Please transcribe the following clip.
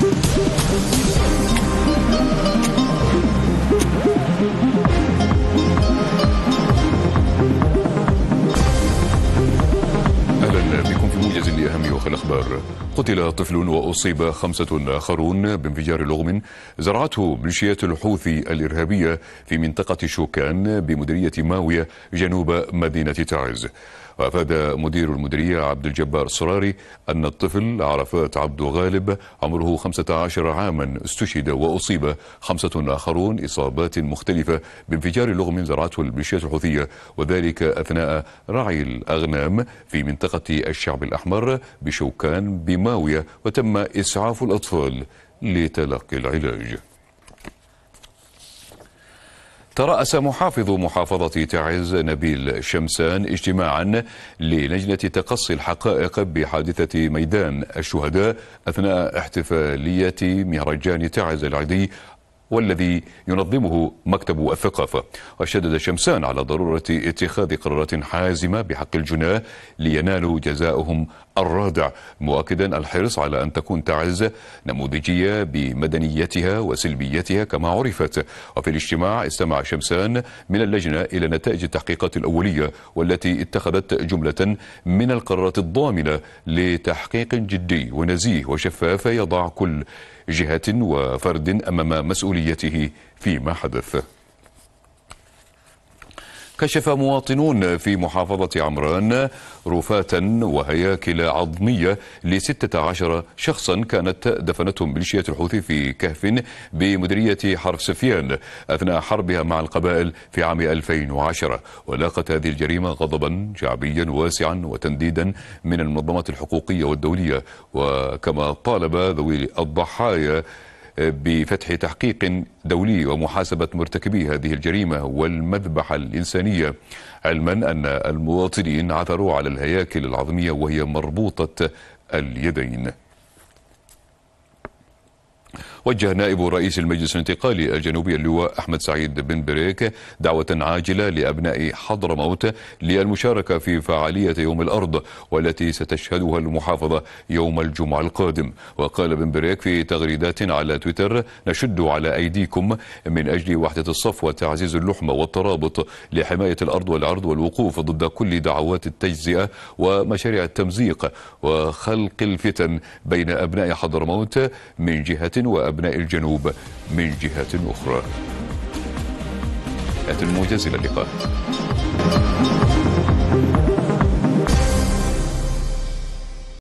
Música موجز الأهم الأخبار قتل طفل وأصيب خمسة آخرون بانفجار لغم زرعته ميليشيات الحوثي الإرهابية في منطقة شوكان بمديرية ماوية جنوب مدينة تعز وأفاد مدير المديرية عبد الجبار الصراري أن الطفل عرفات عبد غالب عمره 15 عاما استشهد وأصيب خمسة آخرون إصابات مختلفة بانفجار لغم زرعته الميليشيات الحوثية وذلك أثناء رعي الأغنام في منطقة الشعب الأحمر بشوكان بماوية وتم إسعاف الأطفال لتلقي العلاج ترأس محافظ محافظة تعز نبيل شمسان اجتماعا للجنة تقصي الحقائق بحادثة ميدان الشهداء أثناء احتفالية مهرجان تعز العيدي والذي ينظمه مكتب الثقافة وشدد شمسان على ضرورة اتخاذ قرارات حازمة بحق الجناه لينالوا جزاؤهم الرادع مؤكدا الحرص على أن تكون تعز نموذجية بمدنيتها وسلميتها كما عرفت وفي الاجتماع استمع شمسان من اللجنة إلى نتائج التحقيقات الأولية والتي اتخذت جملة من القرارات الضامنة لتحقيق جدي ونزيه وشفاف يضع كل جهة وفرد أمام مسؤوليته فيما حدث كشف مواطنون في محافظة عمران رفاتا وهياكل عظمية لستة عشر شخصا كانت دفنتهم ميليشيات الحوثي في كهف بمديرية حرف سفيان أثناء حربها مع القبائل في عام 2010 ولاقت هذه الجريمة غضبا شعبيا واسعا وتنديدا من المنظمات الحقوقية والدولية وكما طالب ذوي الضحايا بفتح تحقيق دولي ومحاسبة مرتكبي هذه الجريمة والمذبحة الإنسانية علما أن المواطنين عثروا على الهياكل العظمية وهي مربوطة اليدين وجه نائب رئيس المجلس الانتقالي الجنوبي اللواء أحمد سعيد بن بريك دعوة عاجلة لأبناء حضرموت للمشاركة في فعالية يوم الأرض والتي ستشهدها المحافظة يوم الجمعة القادم وقال بن بريك في تغريدات على تويتر نشد على أيديكم من أجل وحدة الصف وتعزيز اللحمة والترابط لحماية الأرض والعرض والوقوف ضد كل دعوات التجزئة ومشاريع التمزيق وخلق الفتن بين أبناء حضرموت من جهة و وأبناء الجنوب من جهة أخرى كانت المعتزلة اللقاء